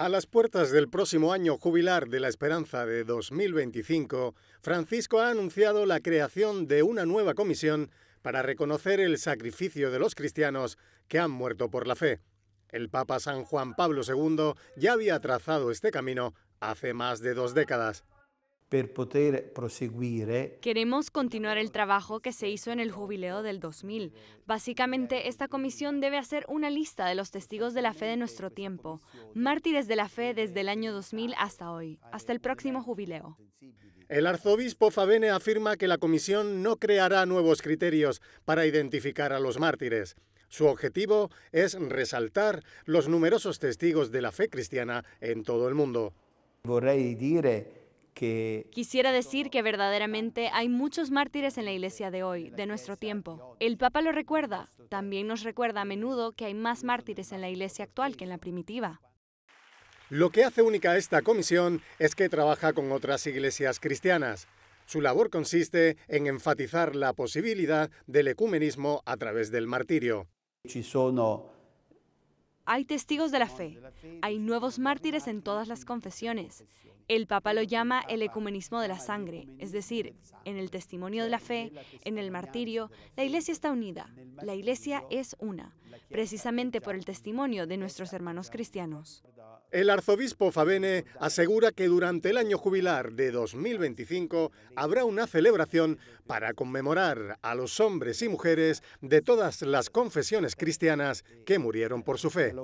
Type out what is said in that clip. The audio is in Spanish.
A las puertas del próximo año jubilar de la Esperanza de 2025, Francisco ha anunciado la creación de una nueva comisión para reconocer el sacrificio de los cristianos que han muerto por la fe. El Papa San Juan Pablo II ya había trazado este camino hace más de dos décadas poder proseguir. Queremos continuar el trabajo que se hizo en el jubileo del 2000. Básicamente, esta comisión debe hacer una lista de los testigos de la fe de nuestro tiempo, mártires de la fe desde el año 2000 hasta hoy, hasta el próximo jubileo. El arzobispo fabene afirma que la comisión no creará nuevos criterios para identificar a los mártires. Su objetivo es resaltar los numerosos testigos de la fe cristiana en todo el mundo. dire Quisiera decir que verdaderamente hay muchos mártires en la iglesia de hoy, de nuestro tiempo. El Papa lo recuerda. También nos recuerda a menudo que hay más mártires en la iglesia actual que en la primitiva. Lo que hace única esta comisión es que trabaja con otras iglesias cristianas. Su labor consiste en enfatizar la posibilidad del ecumenismo a través del martirio. Hay testigos de la fe, hay nuevos mártires en todas las confesiones. El Papa lo llama el ecumenismo de la sangre, es decir, en el testimonio de la fe, en el martirio, la Iglesia está unida, la Iglesia es una, precisamente por el testimonio de nuestros hermanos cristianos. El arzobispo Fabene asegura que durante el año jubilar de 2025 habrá una celebración para conmemorar a los hombres y mujeres de todas las confesiones cristianas que murieron por su fe.